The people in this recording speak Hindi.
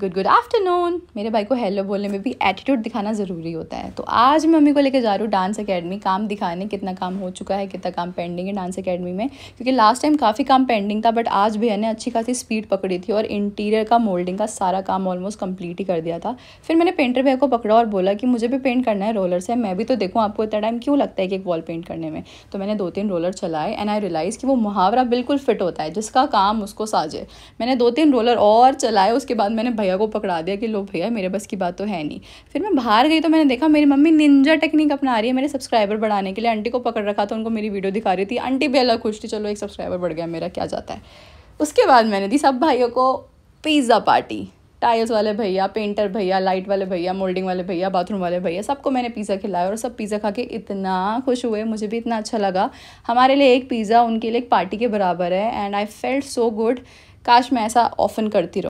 गुड गुड आफ्टरनून मेरे भाई को हेलो बोलने में भी एटीट्यूड दिखाना ज़रूरी होता है तो आज मैं मम्मी को लेकर जा रहा हूँ डांस अकेडमी काम दिखाने कितना काम हो चुका है कितना काम पेंडिंग है डांस अकेडमी में क्योंकि लास्ट टाइम काफ़ी काम पेंडिंग था बट आज भैया ने अच्छी खासी स्पीड पकड़ी थी और इंटीरियर का मोल्डिंग का सारा काम ऑलमोस्ट कम्प्लीट ही कर दिया था फिर मैंने पेंटर भैया को पकड़ा और बोला कि मुझे भी पेंट करना है रोलर से मैं भी तो देखूँ आपको इतना टाइम क्यों लगता है कि एक वॉल पेंट करने में तो मैंने दो तीन रोलर चलाए एंड आई रियलाइज़ कि वो मुहावरा बिल्कुल फिट होता है जिसका काम उसको साझे मैंने दो तीन रोलर और चलाए उसके बाद मैंने भैया को पकड़ा दिया कि लो भैया मेरे बस की बात तो है नहीं फिर मैं बाहर गई तो मैंने देखा मेरी मम्मी निंजा टेक्निक अपना रही है मेरे सब्सक्राइबर बढ़ाने के लिए आंटी को पकड़ रखा था उनको मेरी वीडियो दिखा रही थी आंटी भी अलग खुश थी चलो एक सब्सक्राइबर बढ़ गया मेरा क्या जाता है उसके बाद मैंने दी सब भाइयों को पिज़्ज़ा पार्टी टाइल्स वाले भैया पेंटर भैया लाइट वाले भैया मोल्डिंग वाले भैया बाथरूम वाले भैया सबको मैंने पिज़्ज़ा खिलाया और सब पिज़्ज़ा खा के इतना खुश हुए मुझे भी इतना अच्छा लगा हमारे लिए एक पिज़्ज़ा उनके लिए एक पार्टी के बराबर है and I felt so good काश मैं ऐसा ऑफन करती रहूँ